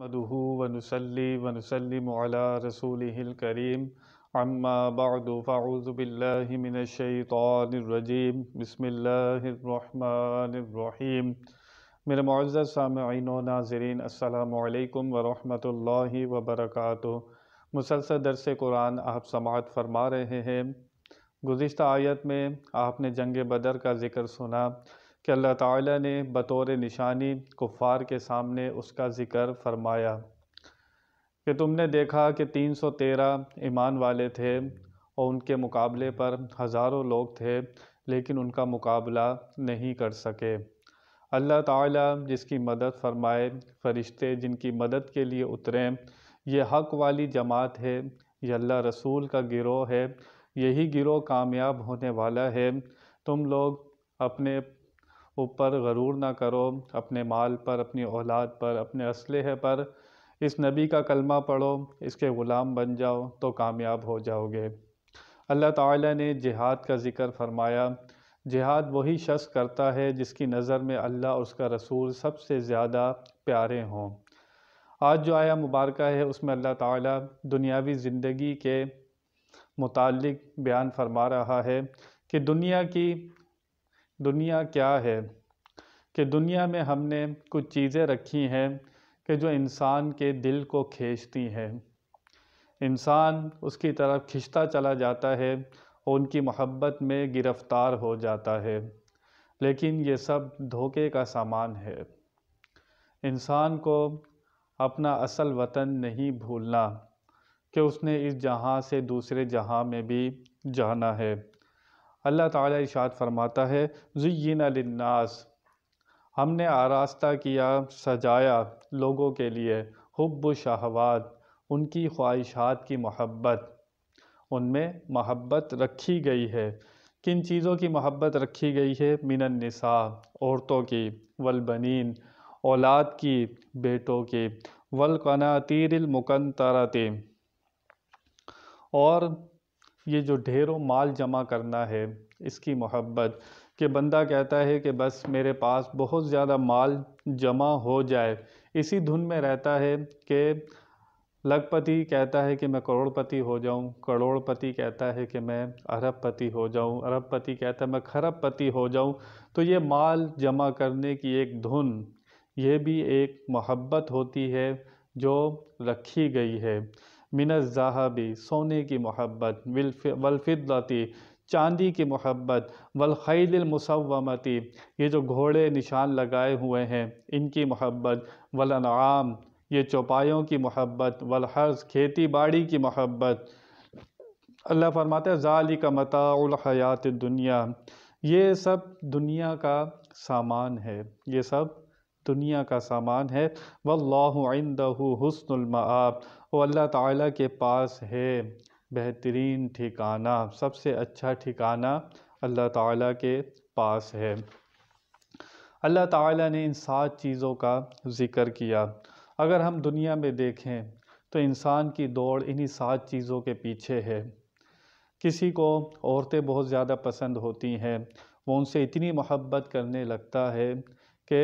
मदहू वनसली वनसलम रसूल करीम अम्मा बाद फ़ाउज़बिल्लिमिनशैतरजीम बसमीम मेरे मुआज़ सामीन नाजरीन अल्लाम वरहमल वबरक मुसलसल दरस कुरान आप समात फरमा रहे हैं गुज्त आयत में आपने जंग बदर का ज़िक्र सुना कि अल्लाह ताला ने बतौर निशानी कुफ़ार के सामने उसका ज़िक्र फरमाया कि तुमने देखा कि 313 ईमान वाले थे और उनके मुकाबले पर हज़ारों लोग थे लेकिन उनका मुकाबला नहीं कर सके अल्लाह ताला जिसकी मदद फरमाए फ़रिश्ते जिनकी मदद के लिए उतरें ये हक़ वाली जमात है ये अल्लाह रसूल का गिरोह है यही गिरोह कामयाब होने वाला है तुम लोग अपने ऊपर गरूर ना करो अपने माल पर अपनी औलाद पर अपने असलहे पर इस नबी का कलमा पढ़ो इसके ग़ुलाम बन जाओ तो कामयाब हो जाओगे अल्लाह ताला ने जिहाद का ज़िक्र फरमाया जिहाद वही शख्स करता है जिसकी नज़र में अल्लाह और उसका रसूल सबसे ज़्यादा प्यारे हों आज जो आया मुबारक है उसमें अल्लाह ताला दुनियावी ज़िंदगी के मुतालिक बयान फरमा रहा है कि दुनिया की दुनिया क्या है कि दुनिया में हमने कुछ चीज़ें रखी हैं कि जो इंसान के दिल को खींचती हैं इंसान उसकी तरफ खिंचता चला जाता है और उनकी मोहब्बत में गिरफ़्तार हो जाता है लेकिन ये सब धोखे का सामान है इंसान को अपना असल वतन नहीं भूलना कि उसने इस जहाँ से दूसरे जहाँ में भी जाना है अल्लाह ताला इशाद फरमाता है ज़ुयन लन्नास हमने आरास्ता किया सजाया लोगों के लिए हब्ब शाहवाद उनकी ख्वाहिशात की मोहब्बत उनमें महब्बत रखी गई है किन चीज़ों की महब्बत रखी गई है निसा औरतों की वलबनीन औलाद की बेटों की वलकनातीरमकन तरते और ये जो ढेरों माल जमा करना है इसकी मोहब्बत कि बंदा कहता है कि बस मेरे पास बहुत ज़्यादा माल जमा हो जाए इसी धुन में रहता है कि लखपति कहता है कि मैं करोड़पति हो जाऊं करोड़पति कहता है कि मैं अरबपति हो जाऊं अरबपति कहता है मैं खरबपति हो जाऊं तो ये माल जमा करने की एक धुन ये भी एक मोहब्बत होती है जो रखी गई है मिन जहाबी सोने की मोहब्बत वलफिदती चांदी की मोहब्बत वलखैलमसवती ये जो घोड़े निशान लगाए हुए हैं इनकी मोहब्बत वलनाम ये चौपायों की मोहब्बत वलहर्ज खेती बाड़ी की मोहब्बत अल्लाह फरमाते ज़ाली का मतायात दुनिया ये सब दुनिया का सामान है ये सब दुनिया का सामान है वल्लाहदहू हसनमआब वो अल्लाह ताला के पास है बेहतरीन ठिकाना सबसे अच्छा ठिकाना अल्लाह ताला के पास है अल्लाह ताला ने इन सात चीज़ों का ज़िक्र किया अगर हम दुनिया में देखें तो इंसान की दौड़ इन्हीं सात चीज़ों के पीछे है किसी को औरतें बहुत ज़्यादा पसंद होती हैं वो उनसे इतनी मोहब्बत करने लगता है कि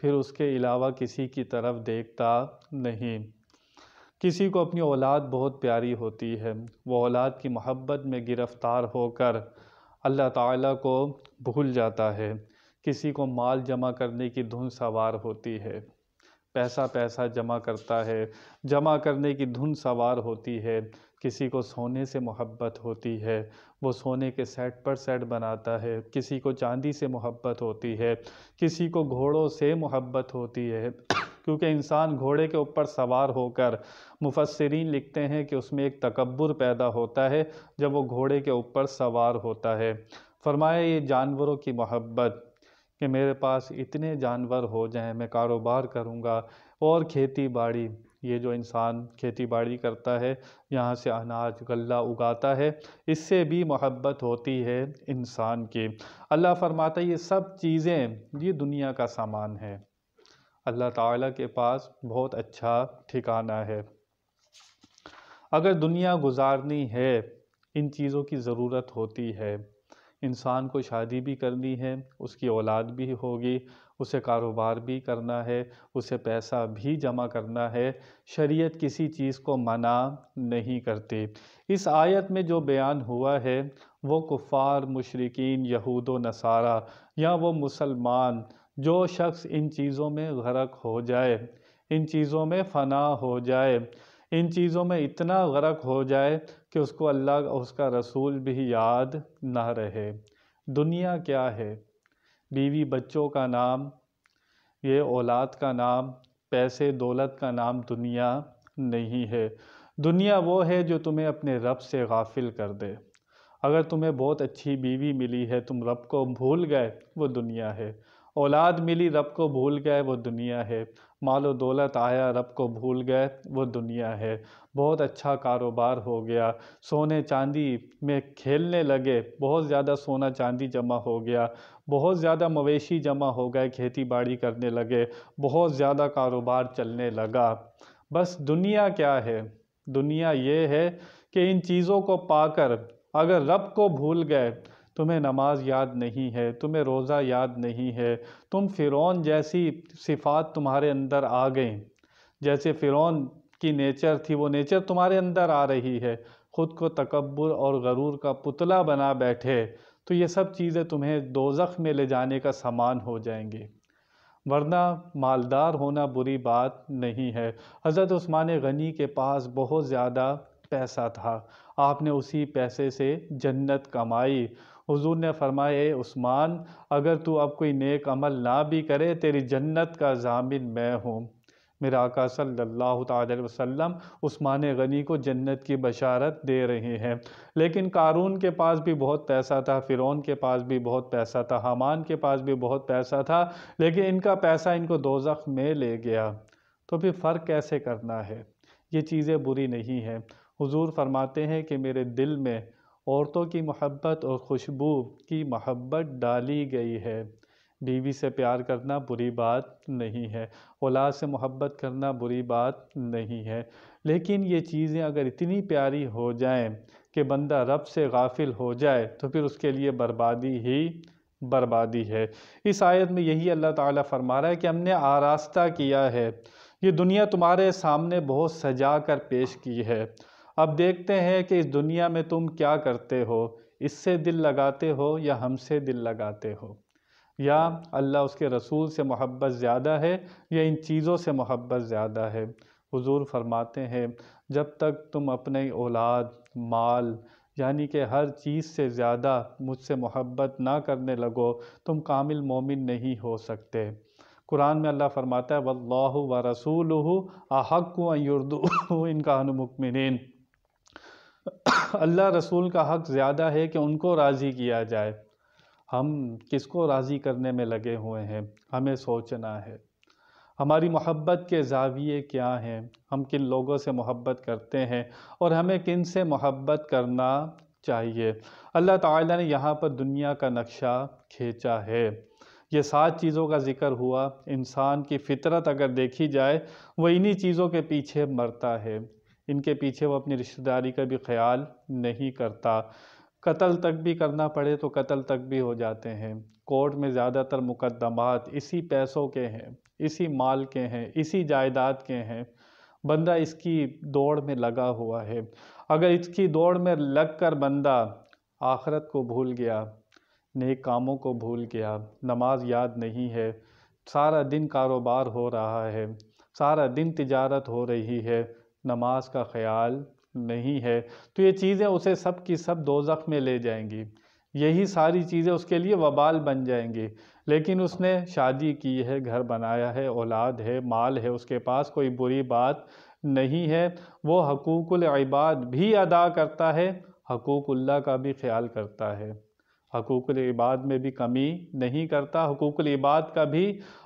फिर उसके अलावा किसी की तरफ देखता नहीं किसी को अपनी औलाद बहुत प्यारी होती है वो औलाद की मोहब्बत में गिरफ़्तार होकर अल्लाह ताला को भूल जाता है किसी को माल जमा करने की धुन सवार होती है पैसा पैसा जमा करता है जमा करने की धुन सवार होती है किसी को सोने से मोहब्बत होती है वो सोने के सेट पर सेट बनाता है किसी को चांदी से मोहब्बत होती है किसी को घोड़ों से मोहब्बत होती है क्योंकि इंसान घोड़े के ऊपर सवार होकर मुफसरीन लिखते हैं कि उसमें एक तकबर पैदा होता है जब वो घोड़े के ऊपर सवार होता है फरमाया ये जानवरों की मोहब्बत कि मेरे पास इतने जानवर हो जाएं मैं कारोबार करूँगा और खेती बाड़ी ये जो इंसान खेती बाड़ी करता है यहाँ से अनाज गल्ला उगाता है इससे भी मोहब्बत होती है इंसान की अल्लाह फरमाता ये सब चीज़ें ये दुनिया का सामान है अल्लाह ताला के पास बहुत अच्छा ठिकाना है अगर दुनिया गुजारनी है इन चीज़ों की ज़रूरत होती है इंसान को शादी भी करनी है उसकी औलाद भी होगी उसे कारोबार भी करना है उसे पैसा भी जमा करना है शरीयत किसी चीज़ को मना नहीं करती इस आयत में जो बयान हुआ है वो कुफ़ार मुशरकिन यहूद व नसारा या वो मुसलमान जो शख्स इन चीज़ों में गरक हो जाए इन चीज़ों में फना हो जाए इन चीज़ों में इतना गरक हो जाए कि उसको अल्लाह और उसका रसूल भी याद ना रहे दुनिया क्या है बीवी बच्चों का नाम ये औलाद का नाम पैसे दौलत का नाम दुनिया नहीं है दुनिया वो है जो तुम्हें अपने रब से गाफिल कर दे अगर तुम्हें बहुत अच्छी बीवी मिली है तुम रब को भूल गए वो दुनिया है औलाद मिली रब को भूल गए वो दुनिया है माल दौलत आया रब को भूल गए वो दुनिया है बहुत अच्छा कारोबार हो गया सोने चांदी में खेलने लगे बहुत ज़्यादा सोना चांदी जमा हो गया बहुत ज़्यादा मवेशी जमा हो गए खेती बाड़ी करने लगे बहुत ज़्यादा कारोबार चलने लगा बस दुनिया क्या है दुनिया ये है कि इन चीज़ों को पाकर अगर रब को भूल गए तुम्हें नमाज याद नहीं है तुम्हें रोज़ा याद नहीं है तुम फ़िरौन जैसी सिफ़ात तुम्हारे अंदर आ गए जैसे फ़िरौन की नेचर थी वो नेचर तुम्हारे अंदर आ रही है ख़ुद को तकबर और गरूर का पुतला बना बैठे तो ये सब चीज़ें तुम्हें दोजख में ले जाने का सामान हो जाएंगे वरना मालदार होना बुरी बात नहीं है हज़रत उस्मान गनी के पास बहुत ज़्यादा पैसा था आपने उसी पैसे से जन्नत कमाई हुजूर ने फरमाए उस्मान अगर तू अब कोई नेक अमल ना भी करे तेरी जन्नत का जामिन मैं हूँ मेरा आका सल्लल्लाहु अलैहि वसल्लम उस्मान गनी को जन्नत की बशारत दे रहे हैं लेकिन कारून के पास भी बहुत पैसा था फ़िरौन के पास भी बहुत पैसा था हमान के पास भी बहुत पैसा था लेकिन इनका पैसा इनको दोजख में ले गया तो फिर फ़र्क कैसे करना है ये चीज़ें बुरी नहीं हैं हुजूर फरमाते हैं कि मेरे दिल में औरतों की मोहब्बत और खुशबू की मोहब्बत डाली गई है बीवी से प्यार करना बुरी बात नहीं है औलाद से मोहब्बत करना बुरी बात नहीं है लेकिन ये चीज़ें अगर इतनी प्यारी हो जाएं कि बंदा रब से गाफिल हो जाए तो फिर उसके लिए बर्बादी ही बर्बादी है इस आयत में यही अल्लाह ताला फरमा रहा है कि हमने आरास्ता किया है ये दुनिया तुम्हारे सामने बहुत सजा कर पेश की है अब देखते हैं कि इस दुनिया में तुम क्या करते हो इससे दिल लगाते हो या हमसे दिल लगाते हो या अल्लाह उसके रसूल से मोहब्बत ज़्यादा है या इन चीज़ों से मोहब्बत ज़्यादा है हुजूर फरमाते हैं जब तक तुम अपने औलाद माल यानी कि हर चीज़ से ज़्यादा मुझसे मोहब्बत ना करने लगो तुम कामिल मोमिन नहीं हो सकते कुरान में अल्लाह फरमाता है वल्लाह व रसूल अहक युर्दू इनका हनुमुकमिन अल्लाह रसूल का हक़ ज़्यादा है कि उनको राज़ी किया जाए हम किसको राज़ी करने में लगे हुए हैं हमें सोचना है हमारी मोहब्बत के जाविये क्या हैं हम किन लोगों से मोहब्बत करते हैं और हमें किन से मोहब्बत करना चाहिए अल्लाह ताला ने यहाँ पर दुनिया का नक्शा खींचा है ये सात चीज़ों का ज़िक्र हुआ इंसान की फितरत अगर देखी जाए वह इन्हीं चीज़ों के पीछे मरता है इनके पीछे वो अपनी रिश्तेदारी का भी ख्याल नहीं करता कत्ल तक भी करना पड़े तो कत्ल तक भी हो जाते हैं कोर्ट में ज़्यादातर मुकदमात इसी पैसों के हैं इसी माल के हैं इसी जायदाद के हैं बंदा इसकी दौड़ में लगा हुआ है अगर इसकी दौड़ में लग कर बंदा आखरत को भूल गया नेक कामों को भूल गया नमाज याद नहीं है सारा दिन कारोबार हो रहा है सारा दिन तिजारत हो रही है नमाज का ख्याल नहीं है तो ये चीज़ें उसे सब की सब ज़ख्म में ले जाएंगी यही सारी चीज़ें उसके लिए वबाल बन जाएंगी लेकिन उसने शादी की है घर बनाया है औलाद है माल है उसके पास कोई बुरी बात नहीं है वो हकूक़ुल इबाद भी अदा करता है हकूक़ुल्ला का भी ख्याल करता है हकूक़ुल इबाद में भी कमी नहीं करता हकूक़ुल इबाद का भी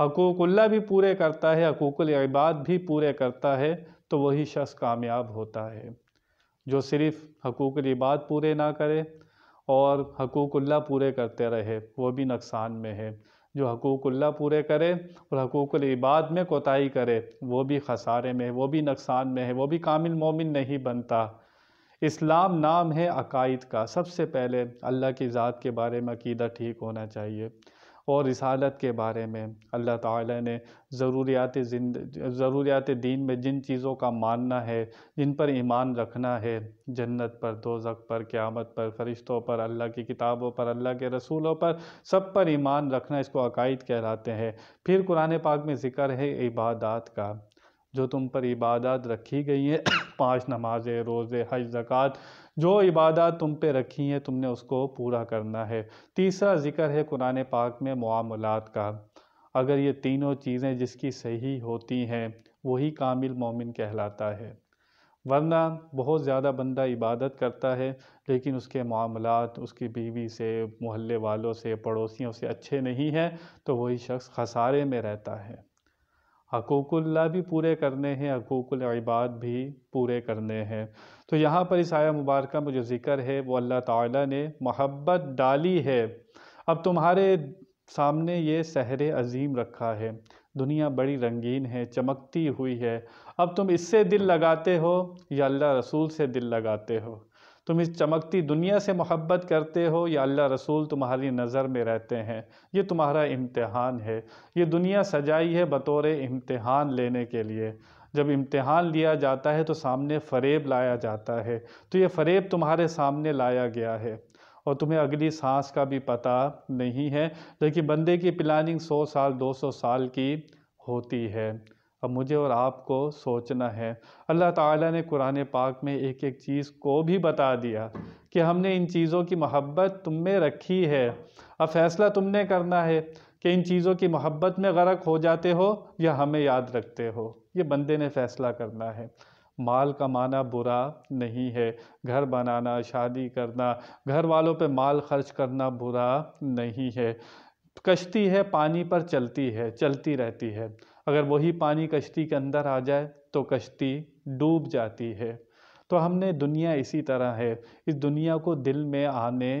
हकूक़ुल्ला भी पूरे करता है हकूक़ुल इबाद भी पूरे करता है तो वही शख्स कामयाब होता है जो सिर्फ़ हकूक़ रिबात पूरे ना करे और हकूकुल्ला पूरे करते रहे वो भी नुकसान में है जो हकूकुल्ला पूरे करे और हकूक इबाद में कोताही करे वो भी खसारे में है वो भी नुकसान में है वो भी कामिल मोमिन नहीं बनता इस्लाम नाम है अकायद का सबसे पहले अल्लाह की ज़ात के बारे में अकीदा ठीक होना चाहिए और रिसालत के बारे में अल्लाह ताला ने ज़रूरियात जिंद ज़रूरियात दीन में जिन चीज़ों का मानना है जिन पर ईमान रखना है जन्नत पर दोजक पर क़्यामत पर फरिश्तों पर अल्लाह की किताबों पर अल्लाह के रसूलों पर सब पर ईमान रखना इसको अकायद कहलाते हैं फिर कुरान पाक में ज़िक्र है इबादत का जो तुम पर इबादत रखी गई है पाँच नमाज़ें रोज़े हज जक़ात जो इबादत तुम पे रखी है तुमने उसको पूरा करना है तीसरा ज़िक्र है कुरान पाक में मामलात का अगर ये तीनों चीज़ें जिसकी सही होती हैं वही कामिल मोमिन कहलाता है वरना बहुत ज़्यादा बंदा इबादत करता है लेकिन उसके मामलात उसकी बीवी से मोहल्ले वालों से पड़ोसियों से अच्छे नहीं हैं तो वही शख्स खसारे में रहता है हकूकुल्ला भी पूरे करने हैं हकूकुल इबाद भी पूरे करने हैं तो यहाँ पर इस आया मुबारक में जो ज़िक्र है वो अल्लाह ताला ने मोहब्बत डाली है अब तुम्हारे सामने ये सहर अजीम रखा है दुनिया बड़ी रंगीन है चमकती हुई है अब तुम इससे दिल लगाते हो या अल्लाह रसूल से दिल लगाते हो तुम इस चमकती दुनिया से मोहब्बत करते हो या अल्लाह रसूल तुम्हारी नज़र में रहते हैं ये तुम्हारा इम्तहान है ये दुनिया सजाई है बतौर इम्तहान लेने के लिए जब इम्तहान लिया जाता है तो सामने फ़रेब लाया जाता है तो ये फ़रेब तुम्हारे सामने लाया गया है और तुम्हें अगली सांस का भी पता नहीं है लेकिन बंदे की प्लानिंग 100 साल 200 साल की होती है अब मुझे और आपको सोचना है अल्लाह ताला ने कुरान पाक में एक एक चीज़ को भी बता दिया कि हमने इन चीज़ों की मोहब्बत तुम में रखी है अब फ़ैसला तुमने करना है कि इन चीज़ों की मोहब्बत में गर्क हो जाते हो या हमें याद रखते हो ये बंदे ने फ़ैसला करना है माल कमाना बुरा नहीं है घर बनाना शादी करना घर वालों पे माल खर्च करना बुरा नहीं है कश्ती है पानी पर चलती है चलती रहती है अगर वही पानी कश्ती के अंदर आ जाए तो कश्ती डूब जाती है तो हमने दुनिया इसी तरह है इस दुनिया को दिल में आने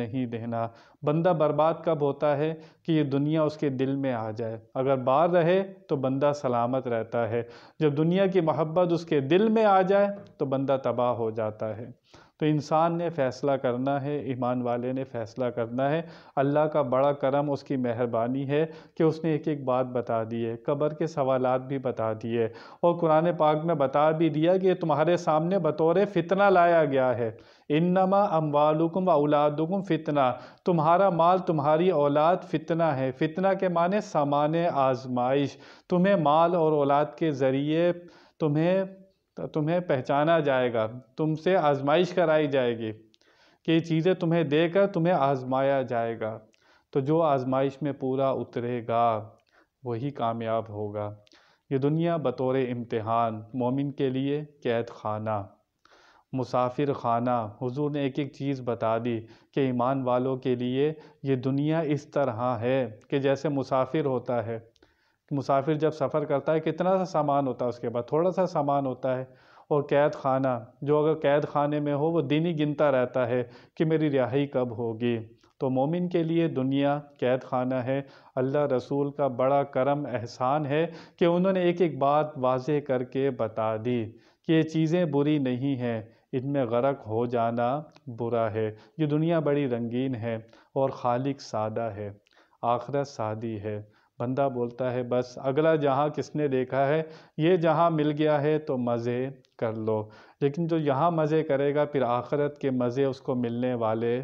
नहीं देना बंदा बर्बाद कब होता है कि ये दुनिया उसके दिल में आ जाए अगर बाहर रहे तो बंदा सलामत रहता है जब दुनिया की मोहब्बत उसके दिल में आ जाए तो बंदा तबाह हो जाता है तो इंसान ने फ़ैसला करना है ईमान वाले ने फ़ैसला करना है अल्लाह का बड़ा करम उसकी मेहरबानी है कि उसने एक एक बात बता दी है कब्र के सवालात भी बता दिए और कुरान पाक में बता भी दिया कि तुम्हारे सामने बतौर फितना लाया गया है इन नमा अम्बालकुम औलादकुम फ़ितना तुम्हारा माल तुम्हारी औलाद फ़ितना है फ़ितना के माने सामान आजमाइश तुम्हें माल और औलाद के ज़रिए तुम्हें तो तुम्हें पहचाना जाएगा तुमसे आजमाइश कराई जाएगी कि ये चीज़ें तुम्हें देकर तुम्हें आजमाया जाएगा तो जो आजमाइश में पूरा उतरेगा वही कामयाब होगा ये दुनिया बतौर इम्तहान मोमिन के लिए कैद खाना मुसाफिर खाना हुजूर ने एक एक चीज़ बता दी कि ईमान वालों के लिए ये दुनिया इस तरह है कि जैसे मुसाफिर होता है मुसाफिर जब सफ़र करता है कितना सा सामान होता है उसके पास थोड़ा सा सामान होता है और कैद खाना जो अगर कैद खाने में हो वो दिन ही गिनता रहता है कि मेरी रिहाई कब होगी तो मोमिन के लिए दुनिया कैद खाना है अल्लाह रसूल का बड़ा करम एहसान है कि उन्होंने एक एक बात वाज करके बता दी कि ये चीज़ें बुरी नहीं हैं इनमें गरक हो जाना बुरा है ये दुनिया बड़ी रंगीन है और खालिक सादा है आखरत सादी है बंदा बोलता है बस अगला जहाँ किसने देखा है ये जहाँ मिल गया है तो मज़े कर लो लेकिन जो यहाँ मज़े करेगा फिर आखरत के मज़े उसको मिलने वाले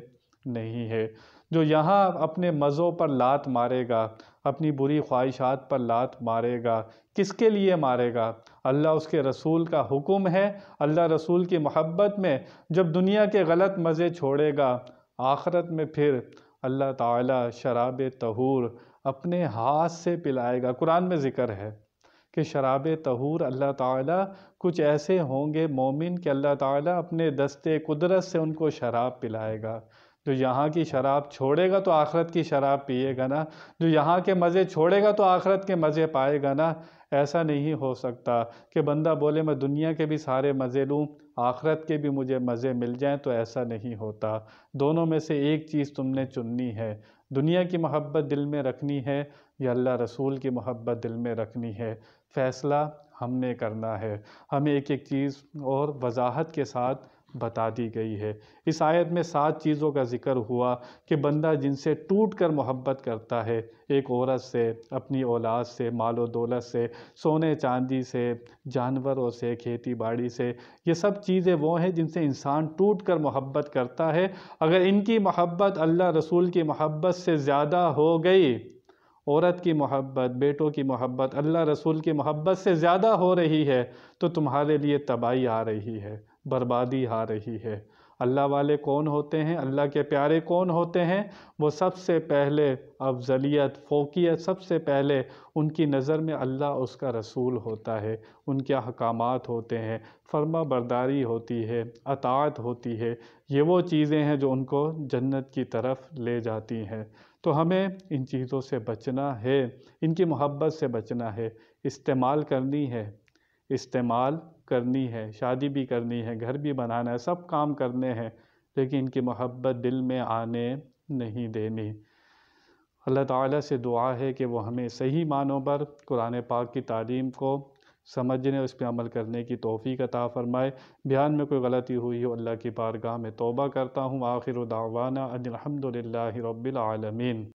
नहीं है जो यहाँ अपने मज़ों पर लात मारेगा अपनी बुरी ख्वाहिशात पर लात मारेगा किसके लिए मारेगा अल्लाह उसके रसूल का हुक्म है अल्लाह रसूल की मोहब्बत में जब दुनिया के गलत मज़े छोड़ेगा आखरत में फिर अल्लाह ताला शराब तहूर अपने हाथ से पिलाएगा कुरान में ज़िक्र है कि शराब तहूर अल्लाह ताला कुछ ऐसे होंगे मोमिन कि अल्लाह ताला अपने दस्ते कुदरत से उनको शराब पिलाएगा जो यहाँ की शराब छोड़ेगा तो आखरत की शराब पिएगा ना जो यहाँ के मज़े छोड़ेगा तो आखरत के मज़े पाएगा ना ऐसा नहीं हो सकता कि बंदा बोले मैं दुनिया के भी सारे मज़े लूँ आखरत के भी मुझे मज़े मिल जाएँ तो ऐसा नहीं होता दोनों में से एक चीज़ तुमने चुननी है दुनिया की मोहब्बत दिल में रखनी है या अल्लाह रसूल की मोहब्बत दिल में रखनी है फ़ैसला हमने करना है हमें एक एक चीज़ और वजाहत के साथ बता दी गई है इस आयत में सात चीज़ों का जिक्र हुआ कि बंदा जिनसे टूट कर मोहब्बत करता है एक औरत से अपनी औलाद से माल और दौलत से सोने चांदी से जानवरों से खेती बाड़ी से ये सब चीज़ें वो हैं जिनसे इंसान टूट कर मोहब्बत करता है अगर इनकी मोहब्बत अल्लाह रसूल की मोहब्बत से ज़्यादा हो गई औरत की मोहब्बत बेटों की मोहब्बत अल्लाह रसूल की मोहब्बत से ज़्यादा हो रही है तो तुम्हारे लिए तबाही आ रही है बर्बादी आ रही है अल्लाह वाले कौन होते हैं अल्लाह के प्यारे कौन होते हैं वो सबसे पहले अफजलियत फोकियत सबसे पहले उनकी नज़र में अल्लाह उसका रसूल होता है उनके अहकाम होते हैं फर्मा बरदारी होती है अतात होती है ये वो चीज़ें हैं जो उनको जन्नत की तरफ ले जाती हैं तो हमें इन चीज़ों से बचना है इनकी मोहब्बत से बचना है इस्तेमाल करनी है इस्तेमाल करनी है शादी भी करनी है घर भी बनाना है सब काम करने हैं लेकिन इनकी मोहब्बत दिल में आने नहीं देनी अल्लाह ताला से दुआ है कि वो हमें सही मानों पर कुरान पाक की तालीम को समझने उस पर अमल करने की तोहफ़ी अता फ़रमाए बयान में कोई गलती हुई हो अल्लाह की बारगाह में तोबा करता हूँ आखिर दावाना अलहमदिल्ला रबालमीन